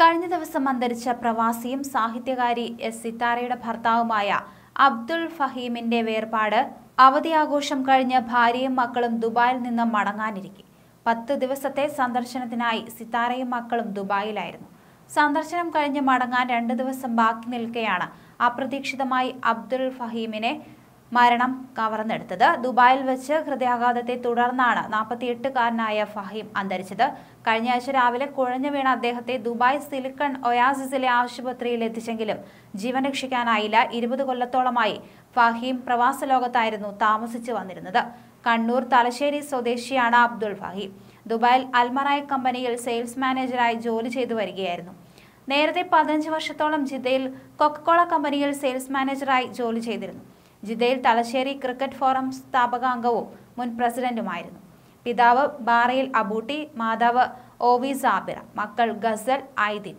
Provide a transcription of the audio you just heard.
കഴിഞ്ഞ ദിവസം അന്തരിച്ച പ്രവാസിയും സാഹിത്യകാരി എസ് സിത്താരയുടെ ഭർത്താവുമായ അബ്ദുൾ ഫഹീമിന്റെ വേർപാട് അവധി ആഘോഷം കഴിഞ്ഞ് ഭാര്യയും മക്കളും ദുബായിൽ നിന്ന് മടങ്ങാനിരിക്കെ പത്ത് ദിവസത്തെ സന്ദർശനത്തിനായി സിത്താരയും മക്കളും ദുബായിലായിരുന്നു സന്ദർശനം കഴിഞ്ഞ് മടങ്ങാൻ രണ്ട് ദിവസം ബാക്കി നിൽക്കെയാണ് അപ്രതീക്ഷിതമായി അബ്ദുൾ ഫഹീമിനെ മരണം കവർന്നെടുത്തത് ദുബായിൽ വെച്ച് ഹൃദയാഘാതത്തെ തുടർന്നാണ് നാൽപ്പത്തിയെട്ടുകാരനായ ഫഹീം അന്തരിച്ചത് കഴിഞ്ഞ ആഴ്ച രാവിലെ കുഴഞ്ഞു വീണ അദ്ദേഹത്തെ ദുബായ് സിലിക്കൺ ഒയാസിസിലെ ആശുപത്രിയിൽ എത്തിച്ചെങ്കിലും ജീവൻ രക്ഷിക്കാനായില്ല ഇരുപത് കൊല്ലത്തോളമായി ഫഹീം പ്രവാസ ലോകത്തായിരുന്നു താമസിച്ചു വന്നിരുന്നത് കണ്ണൂർ തലശ്ശേരി സ്വദേശിയാണ് അബ്ദുൾ ഫഹീം ദുബായിൽ അൽമറായ കമ്പനിയിൽ സെയിൽസ് മാനേജറായി ജോലി ചെയ്തു വരികയായിരുന്നു നേരത്തെ പതിനഞ്ച് വർഷത്തോളം ജിദ്ദയിൽ കൊക്കക്കോള കമ്പനിയിൽ സെയിൽസ് മാനേജറായി ജോലി ചെയ്തിരുന്നു ജിദ്ദയിൽ തലശ്ശേരി ക്രിക്കറ്റ് ഫോറം സ്ഥാപകാംഗവും മുൻ പ്രസിഡന്റുമായിരുന്നു പിതാവ് ബാറയിൽ അബൂട്ടി മാതാവ് ഒ വി സാബിറ മക്കൾ ഗസൽ ഐദിൻ